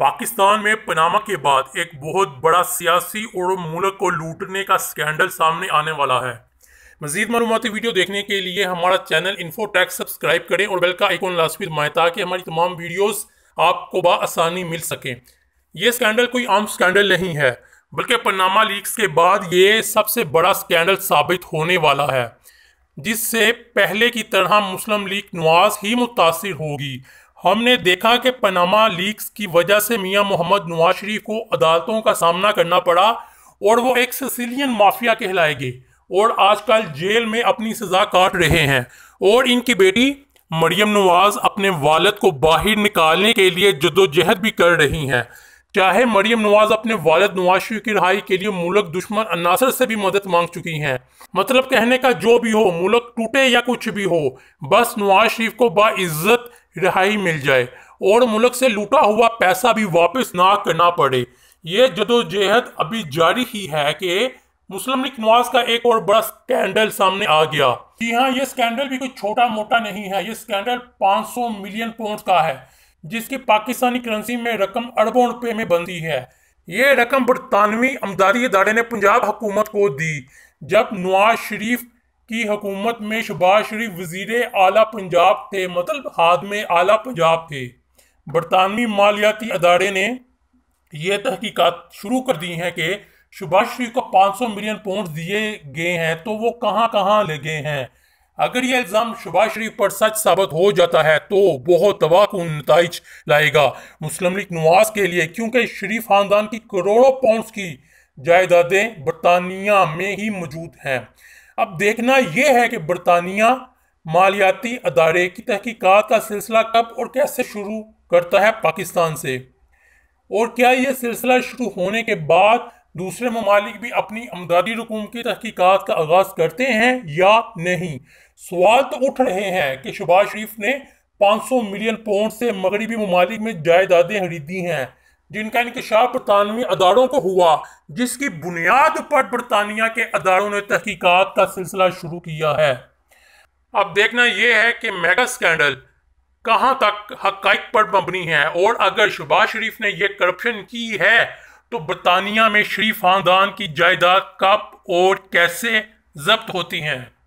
پاکستان میں پناما کے بعد ایک بہت بڑا سیاسی اور ملک کو لوٹنے کا سکینڈل سامنے آنے والا ہے مزید معلوماتی ویڈیو دیکھنے کے لیے ہمارا چینل انفو ٹیک سبسکرائب کریں اور بیل کا لازمی ایکسفیمائیں تاکہ ہماری تمام ویڈیوز آپ کو بآسانی مل سکیں یہ سکینڈل کوئی عام سکینڈل نہیں ہے بلکہ پناما لیکس کے بعد یہ سب سے بڑا سکینڈل ثابت ہونے والا ہے جس سے پہلے کی طرح مسلم لیگ نواز ہی متاثر ہوگی ہم نے دیکھا کہ پناما لیکس کی وجہ سے میاں محمد نواز شریف کو عدالتوں کا سامنا کرنا پڑا اور وہ ایک سسیلین مافیا کہلائے گے اور آج کل جیل میں اپنی سزا کاٹ رہے ہیں اور ان کی بیٹی مریم نواز اپنے والد کو باہر نکالنے کے لیے جدوجہد بھی کر رہی ہیں چاہے مریم نواز اپنے والد نواز شریف کی رہائی کے لیے ملک دشمن عناصر سے بھی مدد مانگ چکی ہیں مطلب کہنے کا جو بھی ہو ملک ٹوٹے یا کچھ بھی ہو بس نواز شریف کو باعزت رہائی مل جائے اور ملک سے لوٹا ہوا پیسہ بھی واپس نہ کرنا پڑے یہ ابھی جاری ہی ہے کہ مسلم نواز کا ایک اور بڑا سکینڈل سکینڈل سامنے آ گیا جی ہاں یہ بھی کوئی چھوٹا موٹا نہیں ہے یہ سکینڈل پانچ سو ملین پونٹ کا ہے جس کی پاکستانی کرنسی میں رقم اربوں روپے میں بنتی ہے یہ رقم برطانوی امدادی ادارے نے پنجاب حکومت کو دی جب نواز شریف کی حکومت میں شباز شریف وزیر اعلیٰ پنجاب تھے مطلب ہاتھ میں اعلیٰ پنجاب تھے برطانوی مالیاتی ادارے نے یہ تحقیقات شروع کر دی ہیں کہ شباز شریف کو پانچ سو ملین پاؤنڈ دیے گئے ہیں تو وہ کہاں کہاں لے گئے ہیں اگر یہ الزام شباز شریف پر سچ ثابت ہو جاتا ہے تو بہت تباہ کن نتائج لائے گا مسلم لیگ نواز کے لیے کیونکہ شریف خاندان کی کروڑوں پاؤنڈز کی جائیدادیں برطانیہ میں ہی موجود ہیں اب دیکھنا یہ ہے کہ برطانیہ مالیاتی ادارے کی تحقیقات کا سلسلہ کب اور کیسے شروع کرتا ہے پاکستان سے اور کیا یہ سلسلہ شروع ہونے کے بعد دوسرے ممالک بھی اپنی امدادی رقوم کی تحقیقات کا آغاز کرتے ہیں یا نہیں سوال تو اٹھ رہے ہیں کہ شباز شریف نے پانچ سو ملین پونڈ سے مغربی ممالک میں جائیدادیں خریدی ہیں جن کا انکشاف برطانوی اداروں کو ہوا جس کی بنیاد پر برطانیہ کے اداروں نے تحقیقات کا سلسلہ شروع کیا ہے اب دیکھنا یہ ہے کہ میگا سکینڈل کہاں تک حقائق پر مبنی ہے اور اگر شباز شریف نے یہ کرپشن کی ہے تو برطانیہ میں شریف خاندان کی جائیداد کب اور کیسے ضبط ہوتی ہیں